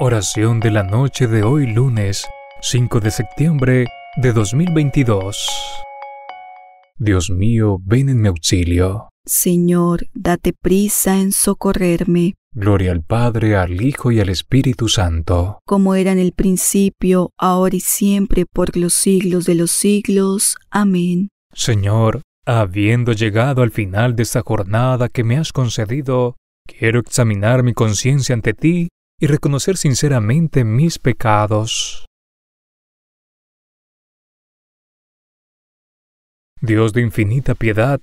Oración de la noche de hoy lunes 5 de septiembre de 2022. Dios mío, ven en mi auxilio. Señor, date prisa en socorrerme. Gloria al Padre, al Hijo y al Espíritu Santo. Como era en el principio, ahora y siempre, por los siglos de los siglos. Amén. Señor, habiendo llegado al final de esta jornada que me has concedido, quiero examinar mi conciencia ante ti y reconocer sinceramente mis pecados. Dios de infinita piedad,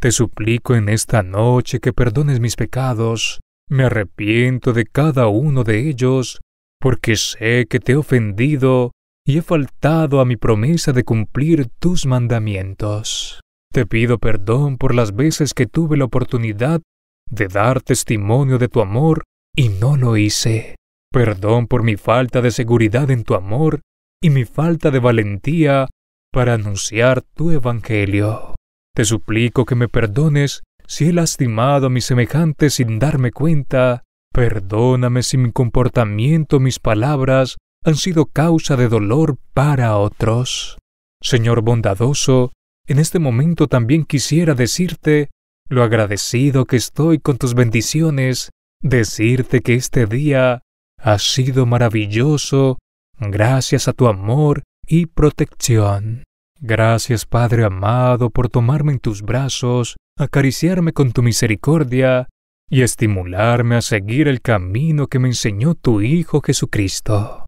te suplico en esta noche que perdones mis pecados. Me arrepiento de cada uno de ellos, porque sé que te he ofendido y he faltado a mi promesa de cumplir tus mandamientos. Te pido perdón por las veces que tuve la oportunidad de dar testimonio de tu amor y no lo hice. Perdón por mi falta de seguridad en tu amor y mi falta de valentía para anunciar tu evangelio. Te suplico que me perdones si he lastimado a mis semejantes sin darme cuenta. Perdóname si mi comportamiento, mis palabras, han sido causa de dolor para otros. Señor bondadoso, en este momento también quisiera decirte lo agradecido que estoy con tus bendiciones decirte que este día ha sido maravilloso gracias a tu amor y protección. Gracias Padre amado por tomarme en tus brazos, acariciarme con tu misericordia y estimularme a seguir el camino que me enseñó tu Hijo Jesucristo.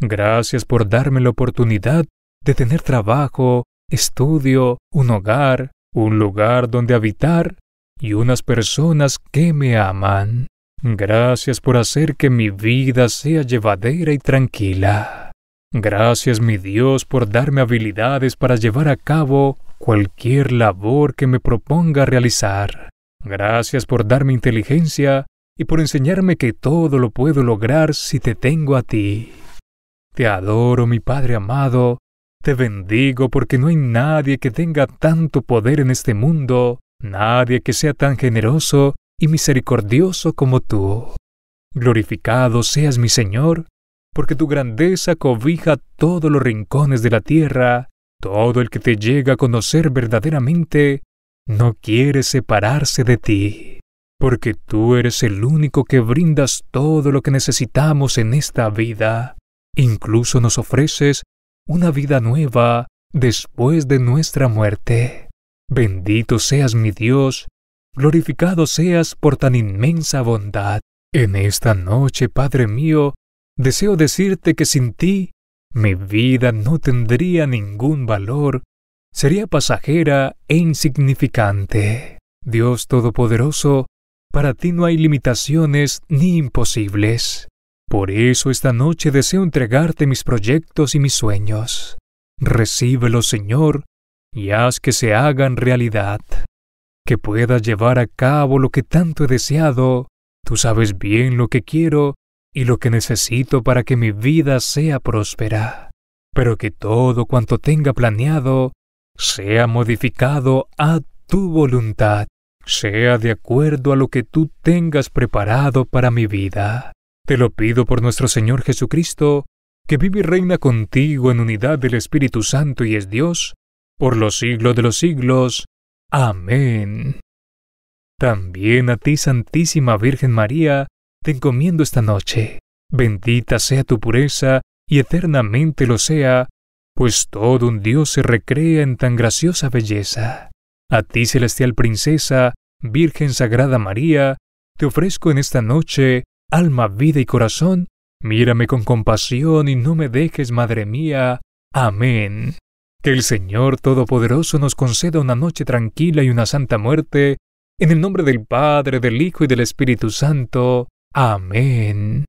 Gracias por darme la oportunidad de tener trabajo, estudio, un hogar, un lugar donde habitar y unas personas que me aman. Gracias por hacer que mi vida sea llevadera y tranquila. Gracias mi Dios por darme habilidades para llevar a cabo cualquier labor que me proponga realizar. Gracias por darme inteligencia y por enseñarme que todo lo puedo lograr si te tengo a ti. Te adoro, mi Padre amado, te bendigo porque no hay nadie que tenga tanto poder en este mundo, nadie que sea tan generoso y misericordioso como tú. Glorificado seas mi Señor, porque tu grandeza cobija todos los rincones de la tierra, todo el que te llega a conocer verdaderamente, no quiere separarse de ti, porque tú eres el único que brindas todo lo que necesitamos en esta vida, incluso nos ofreces una vida nueva después de nuestra muerte. Bendito seas mi Dios, glorificado seas por tan inmensa bondad. En esta noche, Padre mío, deseo decirte que sin ti mi vida no tendría ningún valor, sería pasajera e insignificante. Dios Todopoderoso, para ti no hay limitaciones ni imposibles. Por eso esta noche deseo entregarte mis proyectos y mis sueños. Recíbelo Señor, y haz que se hagan realidad que pueda llevar a cabo lo que tanto he deseado. Tú sabes bien lo que quiero y lo que necesito para que mi vida sea próspera, pero que todo cuanto tenga planeado sea modificado a tu voluntad, sea de acuerdo a lo que tú tengas preparado para mi vida. Te lo pido por nuestro Señor Jesucristo, que vive y reina contigo en unidad del Espíritu Santo y es Dios, por los siglos de los siglos. Amén. También a ti, Santísima Virgen María, te encomiendo esta noche. Bendita sea tu pureza y eternamente lo sea, pues todo un Dios se recrea en tan graciosa belleza. A ti, celestial princesa, Virgen Sagrada María, te ofrezco en esta noche, alma, vida y corazón, mírame con compasión y no me dejes, Madre mía. Amén. Que el Señor Todopoderoso nos conceda una noche tranquila y una santa muerte, en el nombre del Padre, del Hijo y del Espíritu Santo. Amén.